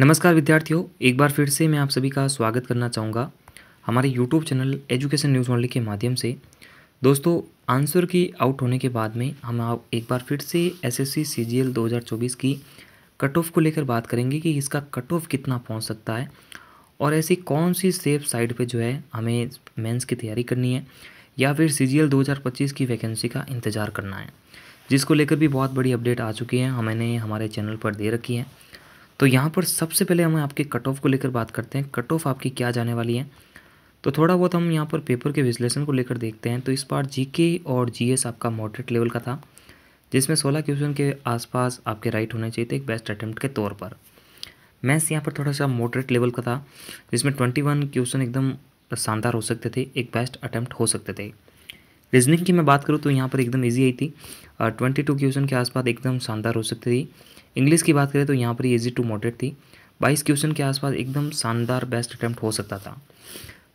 नमस्कार विद्यार्थियों एक बार फिर से मैं आप सभी का स्वागत करना चाहूँगा हमारे YouTube channel education news only के माध्यम से दोस्तों आंसर की आउट होने के बाद में हम आप एक बार फिर से एसएससी सीजीएल 2024 की कट ऑफ को लेकर बात करेंगे कि इसका कट ऑफ कितना पहुँच सकता है और ऐसी कौन सी सेफ साइड पर जो है हमें मेन्स की तैयारी करनी है या फिर सी जी की वैकेंसी का इंतज़ार करना है जिसको लेकर भी बहुत बड़ी अपडेट आ चुकी है हमने हमारे चैनल पर दे रखी है तो यहाँ पर सबसे पहले हम आपके कट ऑफ को लेकर बात करते हैं कट ऑफ आपकी क्या जाने वाली है तो थोड़ा बहुत हम यहाँ पर पेपर के विश्लेषण को लेकर देखते हैं तो इस बार जी और जी आपका मॉडरेट लेवल का था जिसमें सोलह क्वेश्चन के आसपास आपके राइट होने चाहिए थे एक बेस्ट अटैम्प्ट के तौर पर मैथ्स यहाँ पर थोड़ा सा मॉडरेट लेवल का था जिसमें ट्वेंटी वन क्वेश्चन एकदम शानदार हो सकते थे एक बेस्ट अटैम्प्ट हो सकते थे रीजनिंग की मैं बात करूँ तो यहाँ पर एकदम ईजी आई थी ट्वेंटी टू क्वेश्चन के आसपास एकदम शानदार हो सकती थी इंग्लिश की बात करें तो यहाँ पर ईजी टू मॉडरेट थी बाईस क्वेश्चन के आसपास एकदम शानदार बेस्ट अटैम्प्ट हो सकता था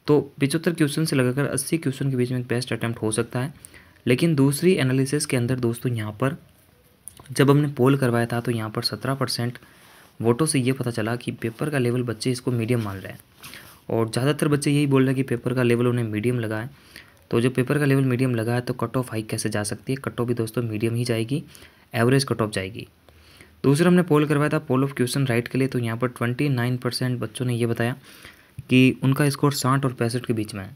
तो पिचहत्तर क्वेश्चन से लगाकर अस्सी क्वेश्चन के बीच में बेस्ट अटैम्प्ट हो सकता है लेकिन दूसरी एनालिसिस के अंदर दोस्तों यहाँ पर जब हमने पोल करवाया था तो यहाँ पर सत्रह परसेंट वोटों से ये पता चला कि पेपर का लेवल बच्चे इसको मीडियम मान रहे हैं और ज़्यादातर बच्चे यही बोल रहे हैं कि पेपर का लेवल उन्हें मीडियम लगा है तो जो पेपर का लेवल मीडियम लगा है तो कट ऑफ हाई कैसे जा सकती है कट ऑफ भी दोस्तों मीडियम ही जाएगी एवरेज कट ऑफ जाएगी दूसरा हमने पोल करवाया था पोल ऑफ क्वेश्चन राइट के लिए तो यहाँ पर ट्वेंटी नाइन परसेंट बच्चों ने ये बताया कि उनका स्कोर साठ और पैंसठ के बीच में है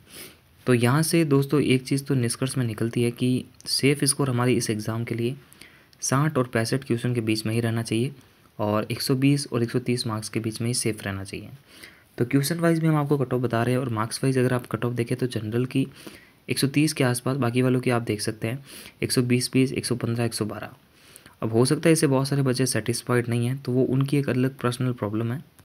तो यहाँ से दोस्तों एक चीज़ तो निष्कर्ष में निकलती है कि सेफ़ स्कोर हमारे इस एग्ज़ाम के लिए साठ और पैंसठ क्वेश्चन के बीच में ही रहना चाहिए और 120 और 130 मार्क्स के बीच में ही सेफ़ रहना चाहिए तो क्वेश्चन वाइज भी हम आपको कट ऑफ बता रहे हैं और मार्क्स वाइज अगर आप कट ऑफ देखें तो जनरल की 130 के आसपास बाकी वालों की आप देख सकते हैं 120 बीस 115 112 अब हो सकता है इससे बहुत सारे बच्चे सेटिस्फाइड नहीं हैं तो वो उनकी एक अलग पर्सनल प्रॉब्लम है